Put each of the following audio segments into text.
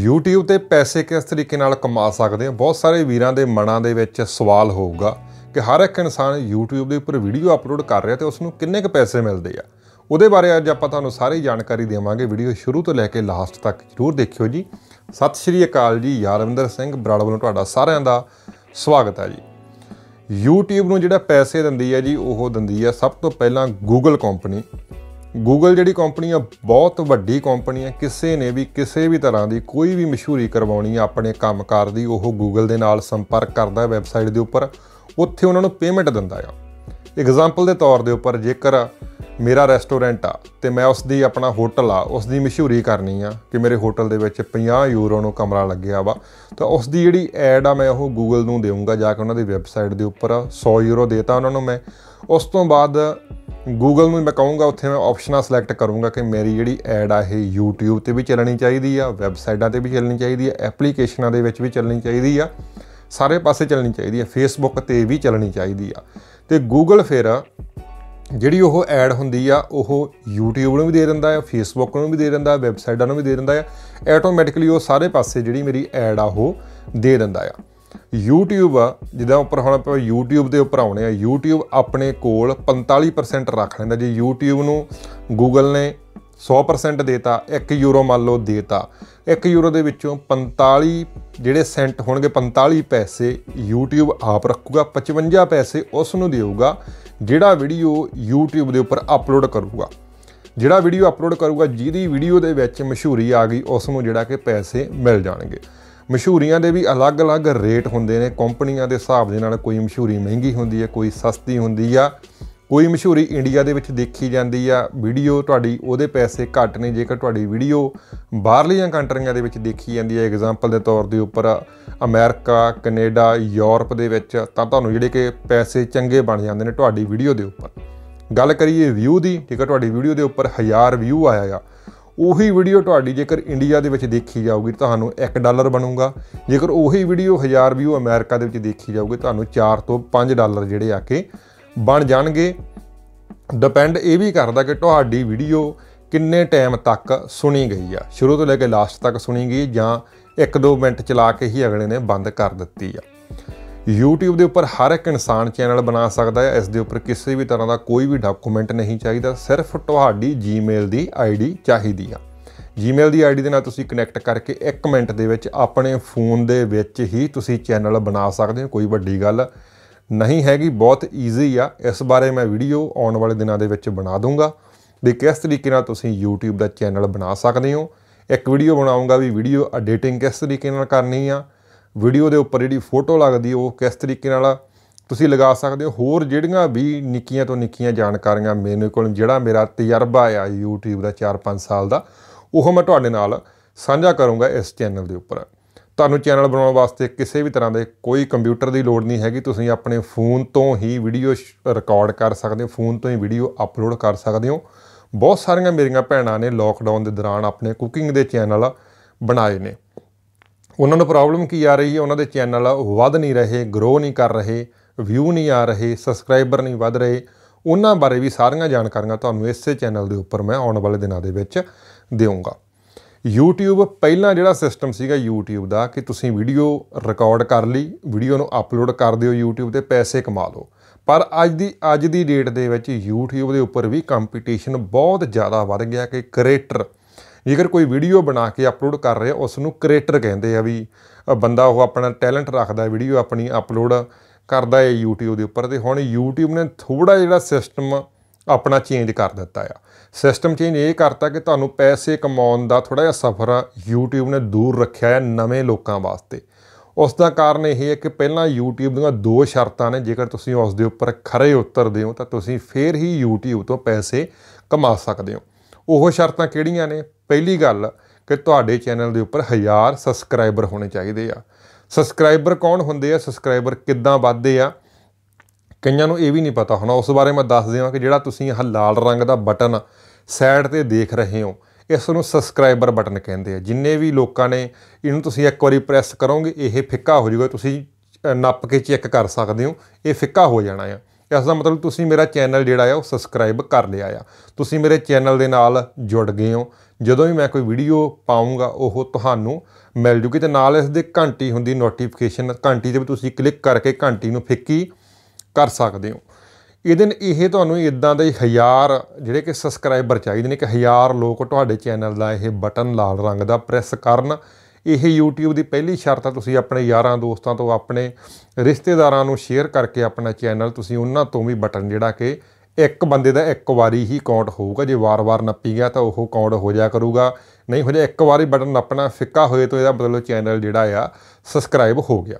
YouTube ਤੇ ਪੈਸੇ ਕਿਸ ਤਰੀਕੇ ਨਾਲ ਕਮਾ ਸਕਦੇ ਆ ਬਹੁਤ ਸਾਰੇ ਵੀਰਾਂ ਦੇ ਮਨਾਂ ਦੇ ਵਿੱਚ ਸਵਾਲ ਹੋਊਗਾ ਕਿ ਹਰ ਇੱਕ ਇਨਸਾਨ YouTube ਦੇ ਉੱਪਰ ਵੀਡੀਓ ਅਪਲੋਡ ਕਰ ਰਿਹਾ ਤੇ ਉਸ ਨੂੰ ਕਿੰਨੇ ਕੁ ਪੈਸੇ ਮਿਲਦੇ ਆ ਉਹਦੇ ਬਾਰੇ ਅੱਜ ਆਪਾਂ ਤੁਹਾਨੂੰ ਸਾਰੀ ਜਾਣਕਾਰੀ ਦੇਵਾਂਗੇ ਵੀਡੀਓ ਸ਼ੁਰੂ ਤੋਂ ਲੈ ਕੇ ਲਾਸਟ ਤੱਕ ਜ਼ਰੂਰ ਦੇਖਿਓ ਜੀ ਸਤਿ ਸ਼੍ਰੀ ਅਕਾਲ ਜੀ ਯਾਰਵਿੰਦਰ ਸਿੰਘ ਬਰਾੜ ਵੱਲੋਂ ਤੁਹਾਡਾ ਸਾਰਿਆਂ ਦਾ ਸਵਾਗਤ ਹੈ ਜੀ YouTube ਨੂੰ ਜਿਹੜਾ ਪੈਸੇ ਦਿੰਦੀ ਹੈ ਜੀ ਉਹ ਦਿੰਦੀ ਹੈ ਸਭ ਤੋਂ ਪਹਿਲਾਂ Google ਕੰਪਨੀ ਗੂਗਲ ਜਿਹੜੀ ਕੰਪਨੀ ਆ ਬਹੁਤ ਵੱਡੀ ਕੰਪਨੀ ਆ ਕਿਸੇ ਨੇ ਵੀ ਕਿਸੇ ਵੀ ਤਰ੍ਹਾਂ ਦੀ ਕੋਈ ਵੀ ਮਸ਼ਹੂਰੀ ਕਰਵਾਉਣੀ ਆ ਆਪਣੇ ਕੰਮਕਾਰ ਦੀ ਉਹ ਗੂਗਲ ਦੇ ਨਾਲ ਸੰਪਰਕ ਕਰਦਾ ਹੈ ਵੈਬਸਾਈਟ ਦੇ ਉੱਪਰ ਉੱਥੇ ਉਹਨਾਂ ਨੂੰ ਪੇਮੈਂਟ ਦਿੰਦਾ ਆ ਐਗਜ਼ਾਮਪਲ ਦੇ ਤੌਰ ਦੇ ਉੱਪਰ ਜੇਕਰ ਮੇਰਾ ਰੈਸਟੋਰੈਂਟ ਆ ਤੇ ਮੈਂ ਉਸ ਦੀ ਆਪਣਾ ਹੋਟਲ ਆ ਉਸ ਦੀ ਮਸ਼ਹੂਰੀ ਕਰਨੀ ਆ ਕਿ ਮੇਰੇ ਹੋਟਲ ਦੇ ਵਿੱਚ 50 ਯੂਰੋ ਨੂੰ ਕਮਰਾ ਲੱਗਿਆ ਵਾ ਤਾਂ ਉਸ ਦੀ ਜਿਹੜੀ ਐਡ ਆ ਮੈਂ ਉਹ ਗੂਗਲ ਨੂੰ ਦੇਵਾਂਗਾ ਜਾ ਕੇ ਉਹਨਾਂ ਦੀ ਵੈਬਸਾਈਟ ਦੇ ਉੱਪਰ 100 ਯੂਰੋ ਦੇਤਾ ਉਹਨਾਂ ਨੂੰ ਮੈਂ ਉਸ ਤੋਂ ਬਾਅਦ ਗੂਗਲ ਨੂੰ ਮੈਂ ਕਹੂੰਗਾ ਉੱਥੇ ਮੈਂ ਆਪਸ਼ਨਾਂ ਸਿਲੈਕਟ ਕਰੂੰਗਾ ਕਿ ਮੇਰੀ ਜਿਹੜੀ ਐਡ ਆ ਇਹ YouTube ਤੇ ਵੀ ਚੱਲਣੀ ਚਾਹੀਦੀ ਆ ਵੈਬਸਾਈਟਾਂ ਤੇ ਵੀ ਚੱਲਣੀ ਚਾਹੀਦੀ ਆ ਐਪਲੀਕੇਸ਼ਨਾਂ ਦੇ ਵਿੱਚ ਵੀ ਚੱਲਣੀ ਚਾਹੀਦੀ ਆ ਸਾਰੇ ਪਾਸੇ ਚੱਲਣੀ ਚਾਹੀਦੀ ਆ Facebook ਤੇ ਵੀ ਚੱਲਣੀ ਚਾਹੀਦੀ ਆ ਤੇ Google ਫਿਰ ਜਿਹੜੀ ਉਹ ਐਡ ਹੁੰਦੀ ਆ ਉਹ YouTube ਨੂੰ ਵੀ ਦੇ ਦਿੰਦਾ ਆ Facebook ਨੂੰ ਵੀ ਦੇ ਦਿੰਦਾ ਆ ਵੈਬਸਾਈਟਾਂ ਨੂੰ ਵੀ ਦੇ ਦਿੰਦਾ ਆ ਆਟੋਮੈਟਿਕਲੀ ਉਹ ਸਾਰੇ ਪਾਸੇ ਜਿਹੜੀ ਮੇਰੀ ਐਡ ਆ ਉਹ ਦੇ ਦਿੰਦਾ ਆ YouTube ਆ ਜਿਹਦਾ ਉੱਪਰ ਹੁਣ ਆਪਾਂ YouTube ਦੇ ਉੱਪਰ ਆਉਣੇ ਆ YouTube ਆਪਣੇ ਕੋਲ 45% ਰੱਖ ਲੈਂਦਾ ਜੇ YouTube ਨੂੰ Google ਨੇ 100% ਦੇਤਾ 1 ਯੂਰੋ ਮੰਨ ਲਓ ਦੇਤਾ 1 ਯੂਰੋ ਦੇ ਵਿੱਚੋਂ 45 ਜਿਹੜੇ ਸੈਂਟ ਹੋਣਗੇ 45 ਪੈਸੇ YouTube ਆਪ ਰੱਖੂਗਾ 55 ਪੈਸੇ ਉਸ ਨੂੰ ਦੇਊਗਾ ਜਿਹੜਾ ਵੀਡੀਓ YouTube ਦੇ ਉੱਪਰ ਅਪਲੋਡ ਕਰੂਗਾ ਜਿਹੜਾ ਵੀਡੀਓ ਅਪਲੋਡ ਕਰੂਗਾ ਜਿਹਦੀ ਵੀਡੀਓ ਦੇ ਵਿੱਚ ਮਸ਼ਹੂਰੀ ਆ ਗਈ ਉਸ ਨੂੰ ਜਿਹੜਾ ਕਿ ਪੈਸੇ ਮਿਲ ਜਾਣਗੇ ਮਸ਼ਹੂਰੀਆਂ ਦੇ ਵੀ ਅਲੱਗ-ਅਲੱਗ ਰੇਟ ਹੁੰਦੇ ਨੇ ਕੰਪਨੀਆਂ ਦੇ ਹਿਸਾਬ ਦੇ ਨਾਲ ਕੋਈ ਮਸ਼ਹੂਰੀ ਮਹਿੰਗੀ ਹੁੰਦੀ ਹੈ ਕੋਈ ਸਸਤੀ ਹੁੰਦੀ ਆ ਕੋਈ ਮਸ਼ਹੂਰੀ ਇੰਡੀਆ ਦੇ ਵਿੱਚ ਦੇਖੀ ਜਾਂਦੀ ਆ ਵੀਡੀਓ ਤੁਹਾਡੀ ਉਹਦੇ ਪੈਸੇ ਘੱਟ ਨੇ ਜੇਕਰ ਤੁਹਾਡੀ ਵੀਡੀਓ ਬਾਹਰਲੀਆਂ ਕੰਟਰੀਆਂ ਦੇ ਵਿੱਚ ਦੇਖੀ ਜਾਂਦੀ ਆ ਐਗਜ਼ਾਮਪਲ ਦੇ ਤੌਰ ਦੇ ਉੱਪਰ ਅਮਰੀਕਾ ਕੈਨੇਡਾ ਯੂਰਪ ਦੇ ਵਿੱਚ ਤਾਂ ਤੁਹਾਨੂੰ ਜਿਹੜੇ ਕਿ ਪੈਸੇ ਚੰਗੇ ਬਣ ਜਾਂਦੇ ਨੇ ਤੁਹਾਡੀ ਵੀਡੀਓ ਦੇ ਉੱਪਰ ਗੱਲ ਕਰੀਏ ਵਿਊ ਦੀ ਠੀਕ ਹੈ ਤੁਹਾਡੀ ਵੀਡੀਓ ਦੇ ਉੱਪਰ 1000 ਵਿਊ ਆਇਆ ਆ ਉਹੀ ਵੀਡੀਓ ਤੁਹਾਡੀ ਜੇਕਰ ਇੰਡੀਆ ਦੇ ਵਿੱਚ ਦੇਖੀ ਜਾਊਗੀ ਤੁਹਾਨੂੰ 1 ਡਾਲਰ ਬਣੂਗਾ ਜੇਕਰ ਉਹੀ ਵੀਡੀਓ 1000 ਵਿਊ ਅਮਰੀਕਾ ਦੇ ਵਿੱਚ ਦੇਖੀ ਜਾਊਗੀ ਤੁਹਾਨੂੰ 4 ਤੋਂ 5 ਡਾਲਰ ਜਿਹੜੇ ਆ ਕੇ ਬਣ ਜਾਣਗੇ ਡਿਪੈਂਡ ਇਹ ਵੀ ਕਰਦਾ ਕਿ ਤੁਹਾਡੀ ਵੀਡੀਓ ਕਿੰਨੇ ਟਾਈਮ ਤੱਕ ਸੁਣੀ ਗਈ ਆ ਸ਼ੁਰੂ ਤੋਂ ਲੈ ਕੇ ਲਾਸਟ ਤੱਕ ਸੁਣੀ ਗਈ ਜਾਂ 1-2 ਮਿੰਟ ਚਲਾ ਕੇ ਹੀ ਅਗਲੇ ਨੇ ਬੰਦ ਕਰ ਦਿੱਤੀ ਆ YouTube ਦੇ ਉੱਪਰ ਹਰ ਇੱਕ ਇਨਸਾਨ ਚੈਨਲ ਬਣਾ ਸਕਦਾ ਹੈ ਇਸ ਦੇ ਉੱਪਰ ਕਿਸੇ ਵੀ ਤਰ੍ਹਾਂ ਦਾ ਕੋਈ ਵੀ ਡਾਕੂਮੈਂਟ ਨਹੀਂ ਚਾਹੀਦਾ ਸਿਰਫ ਤੁਹਾਡੀ Gmail ਦੀ ID ਚਾਹੀਦੀ ਆ Gmail ਦੀ ID ਦੇ ਨਾਲ ਤੁਸੀਂ ਕਨੈਕਟ ਕਰਕੇ 1 ਮਿੰਟ ਦੇ ਵਿੱਚ ਆਪਣੇ ਫੋਨ ਦੇ ਵਿੱਚ ਹੀ ਤੁਸੀਂ ਚੈਨਲ ਬਣਾ ਸਕਦੇ ਹੋ ਕੋਈ ਵੱਡੀ ਗੱਲ ਨਹੀਂ ਹੈਗੀ ਬਹੁਤ ਈਜ਼ੀ ਆ ਇਸ ਬਾਰੇ ਮੈਂ ਵੀਡੀਓ ਆਉਣ ਵਾਲੇ ਦਿਨਾਂ ਦੇ ਵਿੱਚ ਬਣਾ ਦੂੰਗਾ ਵੀ ਕਿਸ ਤਰੀਕੇ ਨਾਲ ਤੁਸੀਂ YouTube ਦਾ ਚੈਨਲ ਬਣਾ ਸਕਦੇ ਹੋ ਇੱਕ ਵੀਡੀਓ ਬਣਾਉਂਗਾ ਵੀ ਵੀਡੀਓ ਐਡੀਟਿੰਗ ਕਿਸ ਤਰੀਕੇ ਨਾਲ ਕਰਨੀ ਆ ਵੀਡੀਓ ਦੇ ਉੱਪਰ ਜਿਹੜੀ ਫੋਟੋ ਲੱਗਦੀ ਉਹ ਕਿਸ ਤਰੀਕੇ ਨਾਲ ਤੁਸੀਂ ਲਗਾ ਸਕਦੇ ਹੋ ਹੋਰ ਜਿਹੜੀਆਂ ਵੀ ਨਿੱਕੀਆਂ ਤੋਂ ਨਿੱਕੀਆਂ ਜਾਣਕਾਰੀਆਂ ਮੇਰੇ ਕੋਲ ਜਿਹੜਾ ਮੇਰਾ ਤਜਰਬਾ ਆ YouTube ਦਾ 4-5 ਸਾਲ ਦਾ ਉਹ ਮੈਂ ਤੁਹਾਡੇ ਨਾਲ ਸਾਂਝਾ ਕਰੂੰਗਾ ਇਸ ਚੈਨਲ ਦੇ ਉੱਪਰ ਤੁਹਾਨੂੰ ਚੈਨਲ ਬਣਾਉਣ ਵਾਸਤੇ ਕਿਸੇ ਵੀ ਤਰ੍ਹਾਂ ਦੇ ਕੋਈ ਕੰਪਿਊਟਰ ਦੀ ਲੋੜ ਨਹੀਂ ਹੈਗੀ ਤੁਸੀਂ ਆਪਣੇ ਫੋਨ ਤੋਂ ਹੀ ਵੀਡੀਓ ਰਿਕਾਰਡ ਕਰ ਸਕਦੇ ਹੋ ਫੋਨ ਤੋਂ ਹੀ ਵੀਡੀਓ ਅਪਲੋਡ ਕਰ ਸਕਦੇ ਹੋ ਬਹੁਤ ਸਾਰੀਆਂ ਮੇਰੀਆਂ ਭੈਣਾਂ ਨੇ ਲੋਕਡਾਊਨ ਦੇ ਦੌਰਾਨ ਆਪਣੇ ਕੁਕਿੰਗ ਦੇ ਚੈਨਲ ਬਣਾਏ ਨੇ ਉਹਨਾਂ ਨੂੰ ਪ੍ਰੋਬਲਮ ਕੀ ਆ ਰਹੀ ਹੈ ਉਹਨਾਂ ਦੇ ਚੈਨਲ ਵੱਧ ਨਹੀਂ ਰਹੇ ਗਰੋ ਨਹੀਂ ਕਰ ਰਹੇ ਵਿਊ ਨਹੀਂ ਆ ਰਹੇ ਸਬਸਕ੍ਰਾਈਬਰ ਨਹੀਂ ਵੱਧ ਰਹੇ ਉਹਨਾਂ ਬਾਰੇ ਵੀ ਸਾਰੀਆਂ ਜਾਣਕਾਰੀਆਂ ਤੁਹਾਨੂੰ ਇਸੇ ਚੈਨਲ ਦੇ ਉੱਪਰ ਮੈਂ ਆਉਣ ਵਾਲੇ ਦਿਨਾਂ ਦੇ ਵਿੱਚ ਦੇਵਾਂਗਾ YouTube ਪਹਿਲਾਂ ਜਿਹੜਾ ਸਿਸਟਮ ਸੀਗਾ YouTube ਦਾ ਕਿ ਤੁਸੀਂ ਵੀਡੀਓ ਰਿਕਾਰਡ ਕਰ ਲਈ ਵੀਡੀਓ ਨੂੰ ਅਪਲੋਡ ਕਰ ਦਿਓ YouTube ਤੇ ਪੈਸੇ ਕਮਾ ਲਓ ਪਰ ਅੱਜ ਦੀ ਅੱਜ ਦੀ ਡੇਟ ਦੇ ਵਿੱਚ YouTube ਦੇ ਉੱਪਰ ਵੀ ਕੰਪੀਟੀਸ਼ਨ ਬਹੁਤ ਜ਼ਿਆਦਾ ਵੱਧ ਗਿਆ ਕਿ ਕ੍ਰੀਏਟਰ ਜੇਕਰ ਕੋਈ ਵੀਡੀਓ ਬਣਾ ਕੇ ਅਪਲੋਡ ਕਰ ਰਿਹਾ ਉਸ ਨੂੰ ਕ੍ਰੀਏਟਰ ਕਹਿੰਦੇ ਆ ਵੀ ਬੰਦਾ ਉਹ ਆਪਣਾ ਟੈਲੈਂਟ ਰੱਖਦਾ ਵੀਡੀਓ ਆਪਣੀ ਅਪਲੋਡ ਕਰਦਾ ਹੈ YouTube ਦੇ ਉੱਪਰ ਤੇ ਹੁਣ YouTube ਨੇ ਥੋੜਾ ਜਿਹੜਾ ਸਿਸਟਮ ਆਪਣਾ ਚੇਂਜ ਕਰ ਦਿੱਤਾ ਆ ਸਿਸਟਮ ਚੇਂਜ ਇਹ ਕਰਤਾ ਕਿ ਤੁਹਾਨੂੰ ਪੈਸੇ ਕਮਾਉਣ ਦਾ ਥੋੜਾ ਜਿਹਾ ਸਫ਼ਰ YouTube ਨੇ ਦੂਰ ਰੱਖਿਆ ਹੈ ਨਵੇਂ ਲੋਕਾਂ ਵਾਸਤੇ ਉਸ ਦਾ ਕਾਰਨ ਇਹ ਹੈ ਕਿ ਪਹਿਲਾਂ YouTube ਦੀਆਂ ਦੋ ਸ਼ਰਤਾਂ ਨੇ ਜੇਕਰ ਤੁਸੀਂ ਉਸ ਦੇ ਉੱਪਰ ਖਰੇ ਉਤਰਦੇ ਹੋ ਤਾਂ ਤੁਸੀਂ ਫੇਰ ਹੀ YouTube ਤੋਂ ਪੈਸੇ ਕਮਾ ਸਕਦੇ ਹੋ ਉਹ ਸ਼ਰਤਾਂ ਕਿਹੜੀਆਂ ਨੇ ਪਹਿਲੀ ਗੱਲ ਕਿ ਤੁਹਾਡੇ ਚੈਨਲ ਦੇ ਉੱਪਰ 1000 ਸਬਸਕ੍ਰਾਈਬਰ ਹੋਣੇ ਚਾਹੀਦੇ ਆ ਸਬਸਕ੍ਰਾਈਬਰ ਕੌਣ ਹੁੰਦੇ ਆ ਸਬਸਕ੍ਰਾਈਬਰ ਕਿੱਦਾਂ ਵੱਧਦੇ ਆ ਕਈਆਂ ਨੂੰ ਇਹ ਵੀ ਨਹੀਂ ਪਤਾ ਹੋਣਾ ਉਸ ਬਾਰੇ ਮੈਂ ਦੱਸ ਦਿਆਂ ਕਿ ਜਿਹੜਾ ਤੁਸੀਂ ਇਹ ਲਾਲ ਰੰਗ ਦਾ ਬਟਨ ਸਾਈਡ ਤੇ ਦੇਖ ਰਹੇ ਹੋ ਇਸ ਨੂੰ ਸਬਸਕ੍ਰਾਈਬਰ ਬਟਨ ਕਹਿੰਦੇ ਆ ਜਿੰਨੇ ਵੀ ਲੋਕਾਂ ਨੇ ਇਹਨੂੰ ਤੁਸੀਂ ਇੱਕ ਵਾਰੀ ਪ੍ਰੈਸ ਕਰੋਗੇ ਇਹ ਫਿੱਕਾ ਹੋ ਜਾਊਗਾ ਤੁਸੀਂ ਨੱਪ ਕੇ ਚੈੱਕ ਕਰ ਸਕਦੇ ਹੋ ਇਹ ਫਿੱਕਾ ਹੋ ਜਾਣਾ ਆ ਇਸ ਦਾ ਮਤਲਬ ਤੁਸੀਂ ਮੇਰਾ ਚੈਨਲ ਜਿਹੜਾ ਆ ਉਹ ਸਬਸਕ੍ਰਾਈਬ ਕਰ ਲਿਆ ਆ ਤੁਸੀਂ ਮੇਰੇ ਚੈਨਲ ਦੇ ਨਾਲ ਜੁੜ ਗਏ ਹੋ ਜਦੋਂ ਵੀ ਮੈਂ ਕੋਈ ਵੀਡੀਓ ਪਾਉਂਗਾ ਉਹ ਤੁਹਾਨੂੰ ਮਿਲ ਜੂਗੀ ਤੇ ਨਾਲ ਇਸ ਦੇ ਘੰਟੀ ਹੁੰਦੀ ਨੋਟੀਫਿਕੇਸ਼ਨ ਘੰਟੀ ਤੇ ਵੀ ਤੁਸੀਂ ਕਲਿੱਕ ਕਰਕੇ ਘੰਟੀ ਨੂੰ ਫਿੱਕੀ ਕਰ ਸਕਦੇ ਹੋ ਇਹਦੇ ਇਹ ਤੁਹਾਨੂੰ ਇਦਾਂ ਦੇ ਹਜ਼ਾਰ ਜਿਹੜੇ ਕਿ ਸਬਸਕ੍ਰਾਈਬਰ ਚਾਹੀਦੇ ਨੇ ਕਿ ਹਜ਼ਾਰ ਲੋਕ ਤੁਹਾਡੇ ਚੈਨਲ ਦਾ ਇਹ ਬਟਨ ਲਾਲ ਰੰਗ ਦਾ ਪ੍ਰੈਸ ਕਰਨ ਇਹ YouTube ਦੀ ਪਹਿਲੀ ਸ਼ਰਤ ਆ ਤੁਸੀਂ ਆਪਣੇ ਯਾਰਾਂ ਦੋਸਤਾਂ ਤੋਂ ਆਪਣੇ ਰਿਸ਼ਤੇਦਾਰਾਂ ਨੂੰ ਸ਼ੇਅਰ ਕਰਕੇ ਆਪਣਾ ਚੈਨਲ ਤੁਸੀਂ ਉਹਨਾਂ ਤੋਂ ਵੀ ਬਟਨ ਜਿਹੜਾ ਕਿ ਇੱਕ ਬੰਦੇ ਦਾ ਇੱਕ ਵਾਰੀ ਹੀ ਕਾਊਂਟ ਹੋਊਗਾ ਜੇ ਵਾਰ-ਵਾਰ ਨੱਪੀ ਗਿਆ ਤਾਂ ਉਹ ਕਾਊਂਟ ਹੋ ਜਾ ਕਰੂਗਾ ਨਹੀਂ ਹੋ ਜਾ ਇੱਕ ਵਾਰੀ ਬਟਨ ਨੱਪਣਾ ਫਿੱਕਾ ਹੋਏ ਤਾਂ ਇਹਦਾ ਮਤਲਬ ਚੈਨਲ ਜਿਹੜਾ ਆ ਸਬਸਕ੍ਰਾਈਬ ਹੋ ਗਿਆ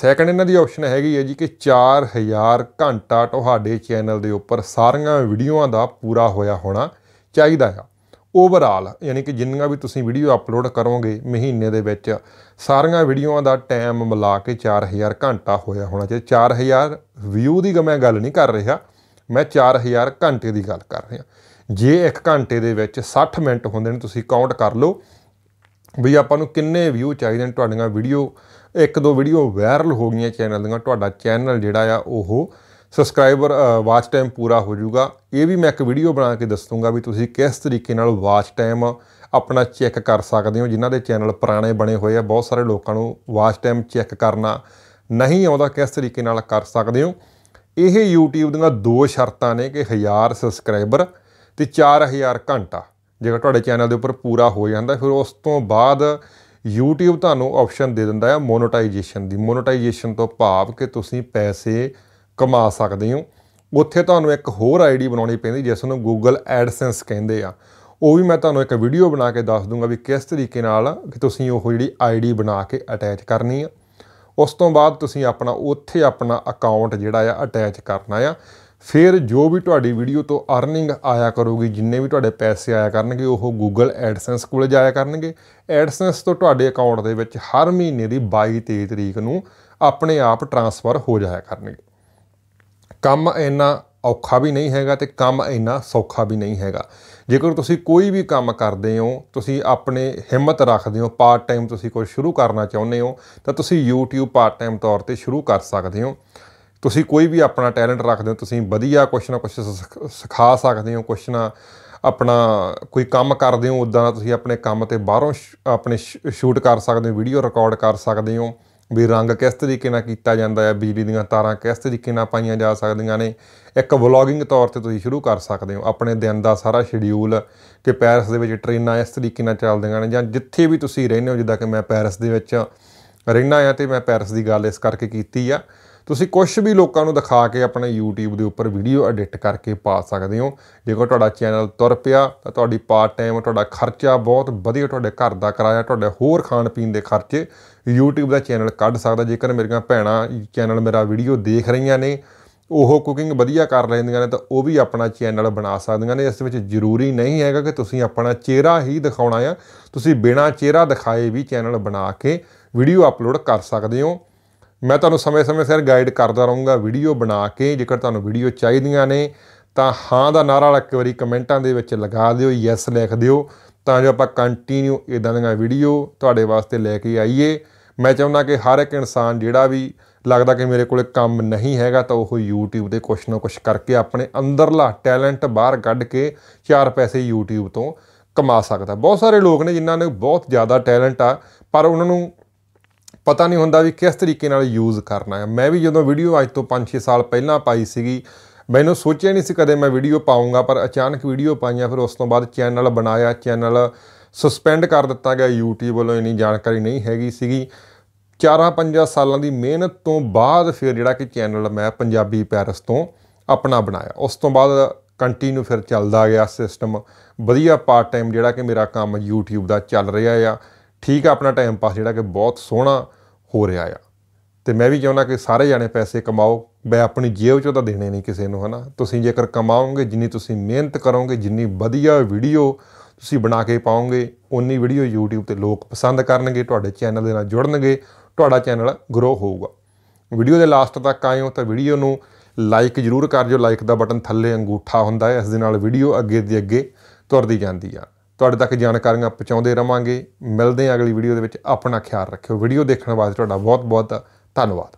ਸੈਕੰਡ ਇਹਨਾਂ ਦੀ ਆਪਸ਼ਨ ਹੈਗੀ ਹੈ ਜੀ ਕਿ 4000 ਘੰਟਾ ਤੁਹਾਡੇ ਚੈਨਲ ਦੇ ਉੱਪਰ ਸਾਰੀਆਂ ਵੀਡੀਓਆਂ ਦਾ ਪੂਰਾ ਹੋਇਆ ਹੋਣਾ ਚਾਹੀਦਾ ਹੈ ਓਵਰਆਲ ਯਾਨੀ ਕਿ ਜਿੰਨੀਆਂ ਵੀ ਤੁਸੀਂ ਵੀਡੀਓ ਅਪਲੋਡ ਕਰੋਗੇ ਮਹੀਨੇ ਦੇ ਵਿੱਚ ਸਾਰੀਆਂ ਵੀਡੀਓਆਂ ਦਾ ਟਾਈਮ ਮਿਲਾ ਕੇ 4000 ਘੰਟਾ ਹੋਇਆ ਹੋਣਾ ਚਾਹੀਦਾ 4000 ਵਿਊ ਦੀ ਮੈਂ ਗੱਲ ਨਹੀਂ ਕਰ ਰਿਹਾ ਮੈਂ 4000 ਘੰਟੇ ਦੀ ਗੱਲ ਕਰ ਰਿਹਾ ਜੇ 1 ਘੰਟੇ ਦੇ ਵਿੱਚ 60 ਮਿੰਟ ਹੁੰਦੇ ਨੇ ਤੁਸੀਂ ਕਾਊਂਟ ਕਰ ਲਓ ਵੀ ਆਪਾਂ ਨੂੰ ਕਿੰਨੇ ਵਿਊ ਚਾਹੀਦੇ ਨੇ ਤੁਹਾਡੀਆਂ ਵੀਡੀਓ ਇੱਕ ਦੋ ਵੀਡੀਓ ਵਾਇਰਲ ਹੋ ਗਈਆਂ ਚੈਨਲ ਦੀਆਂ ਤੁਹਾਡਾ ਚੈਨਲ ਜਿਹੜਾ ਆ ਉਹ ਸਬਸਕ੍ਰਾਈਬਰ ਵਾਚ ਟਾਈਮ ਪੂਰਾ ਹੋ ਜਾਊਗਾ ਇਹ ਵੀ ਮੈਂ ਇੱਕ ਵੀਡੀਓ ਬਣਾ ਕੇ ਦੱਸੂਗਾ ਵੀ ਤੁਸੀਂ ਕਿਸ ਤਰੀਕੇ ਨਾਲ ਵਾਚ ਟਾਈਮ ਆਪਣਾ ਚੈੱਕ ਕਰ ਸਕਦੇ ਹੋ ਜਿਨ੍ਹਾਂ ਦੇ ਚੈਨਲ ਪੁਰਾਣੇ ਬਣੇ ਹੋਏ ਆ ਬਹੁਤ ਸਾਰੇ ਲੋਕਾਂ ਨੂੰ ਵਾਚ ਟਾਈਮ ਚੈੱਕ ਕਰਨਾ ਨਹੀਂ ਆਉਂਦਾ ਕਿਸ ਤਰੀਕੇ ਨਾਲ ਕਰ ਸਕਦੇ ਹੋ ਇਹ YouTube ਦੀਆਂ ਦੋ ਸ਼ਰਤਾਂ ਨੇ ਕਿ 1000 ਸਬਸਕ੍ਰਾਈਬਰ ਤੇ 4000 ਘੰਟਾ ਜੇਕਰ ਤੁਹਾਡੇ ਚੈਨਲ ਦੇ ਉੱਪਰ ਪੂਰਾ ਹੋ ਜਾਂਦਾ ਫਿਰ ਉਸ ਤੋਂ ਬਾਅਦ YouTube ਤੁਹਾਨੂੰ ਆਪਸ਼ਨ ਦੇ ਦਿੰਦਾ ਹੈ ਮੋਨਟਾਈਜੇਸ਼ਨ ਦੀ ਮੋਨਟਾਈਜੇਸ਼ਨ ਤੋਂ ਭਾਵ ਕਿ ਤੁਸੀਂ ਪੈਸੇ ਕਮਾ ਸਕਦੇ ਹੋ ਉੱਥੇ ਤੁਹਾਨੂੰ ਇੱਕ ਹੋਰ ਆਈਡੀ ਬਣਾਉਣੀ ਪੈਂਦੀ ਜਿਸ ਨੂੰ Google AdSense ਕਹਿੰਦੇ ਆ ਉਹ ਵੀ ਮੈਂ ਤੁਹਾਨੂੰ ਇੱਕ ਵੀਡੀਓ ਬਣਾ ਕੇ ਦੱਸ ਦੂੰਗਾ ਵੀ ਕਿਸ ਤਰੀਕੇ ਨਾਲ ਕਿ ਤੁਸੀਂ ਉਹ ਜਿਹੜੀ ਆਈਡੀ ਬਣਾ ਕੇ ਅਟੈਚ ਕਰਨੀ ਆ ਉਸ ਤੋਂ ਬਾਅਦ ਤੁਸੀਂ ਆਪਣਾ ਉੱਥੇ ਆਪਣਾ ਅਕਾਊਂਟ ਜਿਹੜਾ ਆ ਅਟੈਚ ਕਰਨਾ ਆ ਫਿਰ ਜੋ ਵੀ ਤੁਹਾਡੀ ਵੀਡੀਓ ਤੋਂ ਅਰਨਿੰਗ ਆਇਆ ਕਰੂਗੀ ਜਿੰਨੇ ਵੀ ਤੁਹਾਡੇ ਪੈਸੇ ਆਇਆ ਕਰਨਗੇ ਉਹ Google AdSense ਕੋਲ ਜਾਇਆ ਕਰਨਗੇ AdSense ਤੋਂ ਤੁਹਾਡੇ ਅਕਾਊਂਟ ਦੇ ਵਿੱਚ ਹਰ ਮਹੀਨੇ ਦੀ 22 23 ਤਰੀਕ ਨੂੰ ਆਪਣੇ ਆਪ ਟ੍ਰਾਂਸਫਰ ਹੋ ਜਾਇਆ ਕਰਨਗੇ ਕੰਮ ਇੰਨਾ ਔਖਾ ਵੀ ਨਹੀਂ ਹੈਗਾ ਤੇ ਕੰਮ ਇੰਨਾ ਸੌਖਾ ਵੀ ਨਹੀਂ ਹੈਗਾ ਜੇਕਰ ਤੁਸੀਂ ਕੋਈ ਵੀ ਕੰਮ ਕਰਦੇ ਹੋ ਤੁਸੀਂ ਆਪਣੇ ਹਿੰਮਤ ਰੱਖਦੇ ਹੋ ਪਾਰਟ ਟਾਈਮ ਤੁਸੀਂ ਕੁਝ ਸ਼ੁਰੂ ਕਰਨਾ ਚਾਹੁੰਦੇ ਹੋ ਤਾਂ ਤੁਸੀਂ YouTube ਪਾਰਟ ਟਾਈਮ ਤੌਰ ਤੇ ਸ਼ੁਰੂ ਕਰ ਸਕਦੇ ਹੋ ਤੁਸੀਂ ਕੋਈ ਵੀ ਆਪਣਾ ਟੈਲੈਂਟ ਰੱਖਦੇ ਹੋ ਤੁਸੀਂ ਵਧੀਆ ਕੁਛ ਨਾ ਕੁਛ ਸਿਖਾ ਸਕਦੇ ਹੋ ਕੁਛ ਨਾ ਆਪਣਾ ਕੋਈ ਕੰਮ ਕਰਦੇ ਹੋ ਉਦਾਂ ਤੁਸੀਂ ਆਪਣੇ ਕੰਮ ਤੇ ਬਾਹਰੋਂ ਆਪਣੇ ਸ਼ੂਟ ਕਰ ਸਕਦੇ ਹੋ ਵੀਡੀਓ ਰਿਕਾਰਡ ਕਰ ਸਕਦੇ ਹੋ ਵੀ ਰੰਗ ਕਿਸ ਤਰੀਕੇ ਨਾਲ ਕੀਤਾ ਜਾਂਦਾ ਹੈ ਬਿਜਲੀ ਦੀਆਂ ਤਾਰਾਂ ਕਿਸ ਤਰੀਕੇ ਨਾਲ ਪਾਈਆਂ ਜਾ ਸਕਦੀਆਂ ਨੇ ਇੱਕ ਵਲੌਗਿੰਗ ਤੌਰ ਤੇ ਤੁਸੀਂ ਸ਼ੁਰੂ ਕਰ ਸਕਦੇ ਹੋ ਆਪਣੇ ਦਿਨ ਦਾ ਸਾਰਾ ਸ਼ਡਿਊਲ ਕਿ ਪੈਰਿਸ ਦੇ ਵਿੱਚ ਟ੍ਰੇਨਾਂ ਇਸ ਤਰੀਕੇ ਨਾਲ ਚੱਲਦੀਆਂ ਨੇ ਜਾਂ ਜਿੱਥੇ ਵੀ ਤੁਸੀਂ ਰਹਿੰਦੇ ਹੋ ਜਿੱਦਾਂ ਕਿ ਮੈਂ ਪੈਰਿਸ ਦੇ ਵਿੱਚ ਰਹਿਣਾ ਆ ਤੇ ਮੈਂ ਪੈਰਿਸ ਦੀ ਗੱਲ ਇਸ ਕਰਕੇ ਕੀਤੀ ਆ ਤੁਸੀਂ ਕੁਝ ਵੀ ਲੋਕਾਂ ਨੂੰ ਦਿਖਾ ਕੇ ਆਪਣੇ YouTube ਦੇ ਉੱਪਰ ਵੀਡੀਓ ਐਡਿਟ ਕਰਕੇ ਪਾ ਸਕਦੇ ਹੋ ਜੇਕਰ ਤੁਹਾਡਾ ਚੈਨਲ ਤੁਰ ਪਿਆ ਤਾਂ ਤੁਹਾਡੀ ਪਾਰਟ ਟਾਈਮ ਤੁਹਾਡਾ ਖਰਚਾ ਬਹੁਤ ਵਧੀਆ ਤੁਹਾਡੇ ਘਰ ਦਾ ਕਿਰਾਇਆ ਤੁਹਾਡੇ ਹੋਰ ਖਾਣ ਪੀਣ ਦੇ ਖਰਚੇ YouTube ਦਾ ਚੈਨਲ ਕੱਢ ਸਕਦਾ ਜੇਕਰ ਮੇਰੀਆਂ ਭੈਣਾਂ ਚੈਨਲ ਮੇਰਾ ਵੀਡੀਓ ਦੇਖ ਰਹੀਆਂ ਨੇ ਉਹ ਕੁਕਿੰਗ ਵਧੀਆ ਕਰ ਲੈਂਦੀਆਂ ਨੇ ਤਾਂ ਉਹ ਵੀ ਆਪਣਾ ਚੈਨਲ ਬਣਾ ਸਕਦੀਆਂ ਨੇ ਇਸ ਵਿੱਚ ਜ਼ਰੂਰੀ ਨਹੀਂ ਹੈਗਾ ਕਿ ਤੁਸੀਂ ਆਪਣਾ ਚਿਹਰਾ ਹੀ ਦਿਖਾਉਣਾ ਆ ਤੁਸੀਂ ਬਿਨਾ ਚਿਹਰਾ ਦਿਖਾਏ ਵੀ ਚੈਨਲ ਬਣਾ ਕੇ ਵੀਡੀਓ ਅਪਲੋਡ ਕਰ ਸਕਦੇ ਹੋ ਮੈਂ ਤੁਹਾਨੂੰ ਸਮੇਂ-ਸਮੇਂ ਸਿਰ ਗਾਈਡ ਕਰਦਾ ਰਹੂੰਗਾ ਵੀਡੀਓ ਬਣਾ ਕੇ ਜੇਕਰ ਤੁਹਾਨੂੰ ਵੀਡੀਓ ਚਾਹੀਦੀਆਂ ਨੇ ਤਾਂ ਹਾਂ ਦਾ ਨਾਰਾ ਇੱਕ ਵਾਰੀ ਕਮੈਂਟਾਂ ਦੇ ਵਿੱਚ ਲਗਾ ਦਿਓ ਯੈਸ ਲਿਖ ਦਿਓ ਤਾਂ ਜੋ ਆਪਾਂ ਕੰਟੀਨਿਊ ਇਦਾਂ ਦੀਆਂ ਵੀਡੀਓ ਤੁਹਾਡੇ ਵਾਸਤੇ ਲੈ ਕੇ ਆਈਏ ਮੈਂ ਚਾਹੁੰਦਾ ਕਿ ਹਰ ਇੱਕ ਇਨਸਾਨ ਜਿਹੜਾ ਵੀ ਲੱਗਦਾ ਕਿ ਮੇਰੇ ਕੋਲੇ ਕੰਮ ਨਹੀਂ ਹੈਗਾ ਤਾਂ ਉਹ YouTube ਤੇ ਕੁਛ ਨਾ ਕੁਛ ਕਰਕੇ ਆਪਣੇ ਅੰਦਰਲਾ ਟੈਲੈਂਟ ਬਾਹਰ ਕੱਢ ਕੇ ਚਾਰ ਪੈਸੇ YouTube ਤੋਂ ਕਮਾ ਸਕਦਾ ਬਹੁਤ ਸਾਰੇ ਲੋਕ ਨੇ ਜਿਨ੍ਹਾਂ ਨੇ ਬਹੁਤ ਜ਼ਿਆਦਾ ਟੈਲੈਂਟ ਆ ਪਰ ਉਹਨਾਂ ਨੂੰ ਪਤਾ ਨਹੀਂ ਹੁੰਦਾ ਵੀ ਕਿਸ ਤਰੀਕੇ ਨਾਲ ਯੂਜ਼ ਕਰਨਾ ਹੈ ਮੈਂ ਵੀ ਜਦੋਂ ਵੀਡੀਓ ਅੱਜ ਤੋਂ 5-6 ਸਾਲ ਪਹਿਲਾਂ ਪਾਈ ਸੀਗੀ ਮੈਨੂੰ ਸੋਚਿਆ ਨਹੀਂ ਸੀ ਕਦੇ ਮੈਂ ਵੀਡੀਓ ਪਾਉਂਗਾ ਪਰ ਅਚਾਨਕ ਵੀਡੀਓ ਪਾਈਆਂ ਫਿਰ ਉਸ ਤੋਂ ਬਾਅਦ ਚੈਨਲ ਬਣਾਇਆ ਚੈਨਲ ਸਸਪੈਂਡ ਕਰ ਦਿੱਤਾ ਗਿਆ YouTube ਵੱਲੋਂ ਇਨੀ ਜਾਣਕਾਰੀ ਨਹੀਂ ਹੈਗੀ ਸੀਗੀ 4-5 ਸਾਲਾਂ ਦੀ ਮਿਹਨਤ ਤੋਂ ਬਾਅਦ ਫਿਰ ਜਿਹੜਾ ਕਿ ਚੈਨਲ ਮੈਂ ਪੰਜਾਬੀ ਪੈਰਸ ਤੋਂ ਆਪਣਾ ਬਣਾਇਆ ਉਸ ਤੋਂ ਬਾਅਦ ਕੰਟੀਨਿਊ ਫਿਰ ਚੱਲਦਾ ਗਿਆ ਸਿਸਟਮ ਵਧੀਆ ਪਾਰਟ ਟਾਈਮ ਜਿਹੜਾ ਕਿ ਮੇਰਾ ਕੰਮ YouTube ਦਾ ਚੱਲ ਰਿਹਾ ਆ ਠੀਕ ਆ ਆਪਣਾ ਟਾਈਮ ਪਾਸ ਜਿਹੜਾ ਕਿ ਬਹੁਤ ਸੋਹਣਾ ਹੋ ਰਿਹਾ ਆ ਤੇ ਮੈਂ ਵੀ ਚਾਹੁੰਦਾ ਕਿ ਸਾਰੇ ਜਾਣੇ ਪੈਸੇ ਕਮਾਓ ਮੈਂ ਆਪਣੀ ਜੇਬ ਚੋਂ ਤਾਂ ਦੇਣੇ ਨਹੀਂ ਕਿਸੇ ਨੂੰ ਹਨਾ ਤੁਸੀਂ ਜੇਕਰ ਕਮਾਓਗੇ ਜਿੰਨੀ ਤੁਸੀਂ ਮਿਹਨਤ ਕਰੋਗੇ ਜਿੰਨੀ ਵਧੀਆ ਵੀਡੀਓ ਤੁਸੀਂ ਬਣਾ ਕੇ ਪਾਓਗੇ ਉਨੀ ਵੀਡੀਓ YouTube ਤੇ ਲੋਕ ਪਸੰਦ ਕਰਨਗੇ ਤੁਹਾਡੇ ਚੈਨਲ ਦੇ ਨਾਲ ਜੁੜਨਗੇ ਤੁਹਾਡਾ ਚੈਨਲ ਗਰੋ ਹੋਊਗਾ ਵੀਡੀਓ ਦੇ ਲਾਸਟ ਤੱਕ ਆਇਓ ਤਾਂ ਵੀਡੀਓ ਨੂੰ ਲਾਈਕ ਜ਼ਰੂਰ ਕਰ ਜੋ ਲਾਈਕ ਦਾ ਬਟਨ ਥੱਲੇ ਅੰਗੂਠਾ ਹੁੰਦਾ ਹੈ ਇਸ ਦੇ ਨਾਲ ਵੀਡੀਓ ਅੱਗੇ ਦੀ ਅੱਗੇ ਤੁਰਦੀ ਜਾਂਦੀ ਆ ਤੁਹਾਡੇ ਤੱਕ ਜਾਣਕਾਰੀਆਂ ਪਹੁੰਚਾਉਂਦੇ ਰਵਾਂਗੇ ਮਿਲਦੇ ਹਾਂ ਅਗਲੀ ਵੀਡੀਓ ਦੇ ਵਿੱਚ ਆਪਣਾ ਖਿਆਲ ਰੱਖਿਓ ਵੀਡੀਓ ਦੇਖਣ ਵਾਸਤੇ ਤੁਹਾਡਾ ਬਹੁਤ ਬਹੁਤ ਧੰਨਵਾਦ